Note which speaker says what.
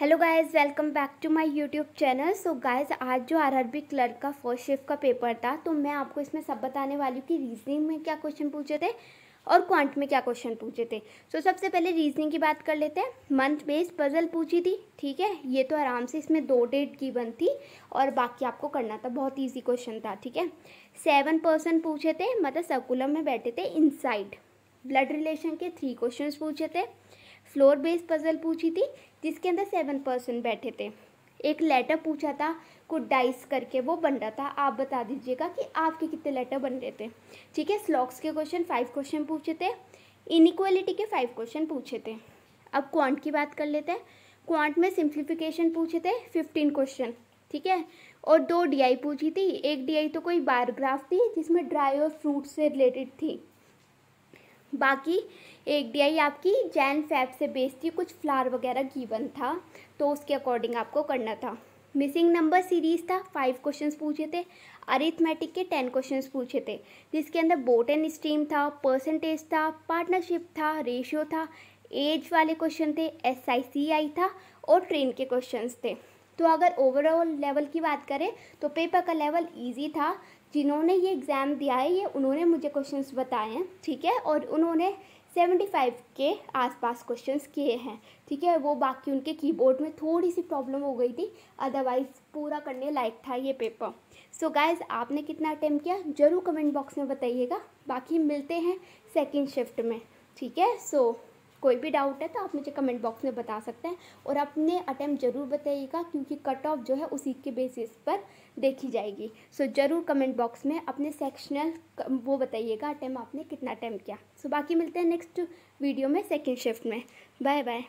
Speaker 1: hello guys welcome back to my YouTube channel so guys आज जो RRB clerk का first shift का paper था तो मैं आपको इसमें सब बताने वाली हूँ कि रीजनिंग में क्या क्वेश्चन पूछे थे और क्वांट में क्या क्वेश्चन पूछे थे सो so, सबसे पहले रीजनिंग की बात कर लेते हैं मंथ बेस्ड पजल पूछी थी ठीक है ये तो आराम से इसमें दो डेट की बन थी और बाकी आपको करना था बहुत ईजी क्वेश्चन था ठीक है सेवन पर्सन पूछे थे मतलब सर्कुलर में बैठे थे इनसाइड ब्लड रिलेशन के थ्री क्वेश्चन पूछे थे फ्लोर बेस्ड पजल पूछी थी जिसके अंदर सेवन पर्सन बैठे थे एक लेटर पूछा था कुछ डाइस करके वो बन रहा था आप बता दीजिएगा कि आपके कितने लेटर बन रहे थे ठीक है स्लॉक्स के क्वेश्चन फाइव क्वेश्चन पूछे थे इनिक्वलिटी के फाइव क्वेश्चन पूछे थे अब क्वांट की बात कर लेते हैं क्वांट में सिंप्लीफिकेशन पूछे थे फिफ्टीन क्वेश्चन ठीक है और दो डी पूछी थी एक डी तो कोई बायोग्राफ थी जिसमें ड्राई और फ्रूट से रिलेटेड थी बाकी एक डी आपकी जैन फैब से बेचती थी कुछ फ्लार वगैरह गिवन था तो उसके अकॉर्डिंग आपको करना था मिसिंग नंबर सीरीज था फाइव क्वेश्चंस पूछे थे अरिथमेटिक के टेन क्वेश्चंस पूछे थे जिसके अंदर बोट एंड स्ट्रीम था परसेंटेज था पार्टनरशिप था रेशियो था एज वाले क्वेश्चन थे एस आई सी आई था और ट्रेन के क्वेश्चंस थे तो अगर ओवरऑल लेवल की बात करें तो पेपर का लेवल ईजी था जिन्होंने ये एग्ज़ाम दिया है ये उन्होंने मुझे क्वेश्चन बताए हैं ठीक है और उन्होंने सेवेंटी फाइव के आसपास क्वेश्चंस किए हैं ठीक है वो बाकी उनके कीबोर्ड में थोड़ी सी प्रॉब्लम हो गई थी अदरवाइज़ पूरा करने लायक था ये पेपर सो so गाइज आपने कितना अटैम्प्ट किया ज़रूर कमेंट बॉक्स में बताइएगा बाकी मिलते हैं सेकेंड शिफ्ट में ठीक है सो so, कोई भी डाउट है तो आप मुझे कमेंट बॉक्स में बता सकते हैं और अपने अटैम्प्ट ज़रूर बताइएगा क्योंकि कट ऑफ जो है उसी के बेसिस पर देखी जाएगी सो so, ज़रूर कमेंट बॉक्स में अपने सेक्शनल वो बताइएगा अटैम्प आपने कितना अटैम्प्ट किया सो so, बाकी मिलते हैं नेक्स्ट वीडियो में सेकेंड शिफ्ट में बाय बाय